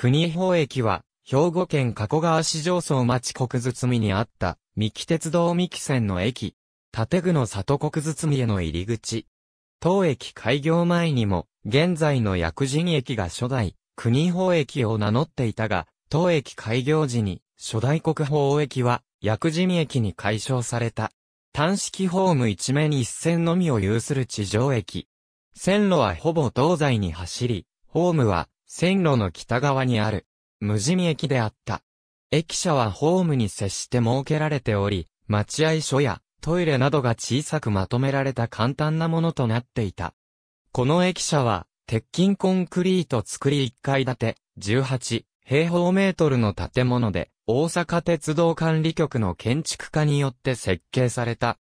国宝駅は、兵庫県加古川市上層町国包にあった、三木鉄道三木線の駅、建具の里国包への入り口。当駅開業前にも、現在の薬人駅が初代、国宝駅を名乗っていたが、当駅開業時に、初代国宝駅は、薬人駅に改称された。単式ホーム一面一線のみを有する地上駅。線路はほぼ東西に走り、ホームは線路の北側にある、無地味駅であった。駅舎はホームに接して設けられており、待合所やトイレなどが小さくまとめられた簡単なものとなっていた。この駅舎は、鉄筋コンクリート作り1階建て、18平方メートルの建物で、大阪鉄道管理局の建築家によって設計された。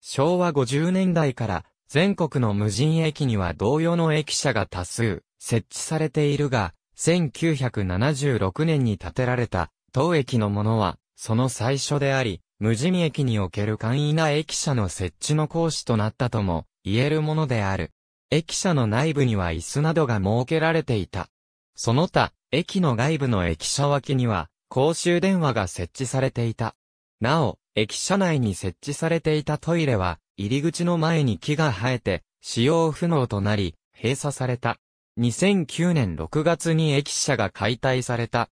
昭和50年代から全国の無人駅には同様の駅舎が多数設置されているが、1976年に建てられた当駅のものはその最初であり、無人駅における簡易な駅舎の設置の講師となったとも言えるものである。駅舎の内部には椅子などが設けられていた。その他、駅の外部の駅舎脇には公衆電話が設置されていた。なお、駅舎内に設置されていたトイレは、入り口の前に木が生えて、使用不能となり、閉鎖された。2009年6月に駅舎が解体された。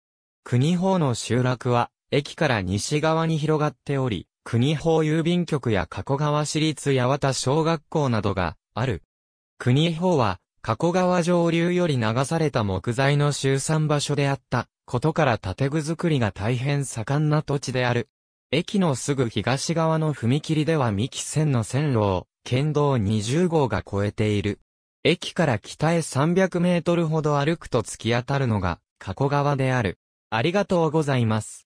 国宝の集落は、駅から西側に広がっており、国宝郵便局や加古川市立八幡小学校などがある。国宝は、加古川上流より流された木材の集散場所であったことから建具作りが大変盛んな土地である。駅のすぐ東側の踏切では三木線の線路を、県道20号が越えている。駅から北へ300メートルほど歩くと突き当たるのが、加古川である。ありがとうございます。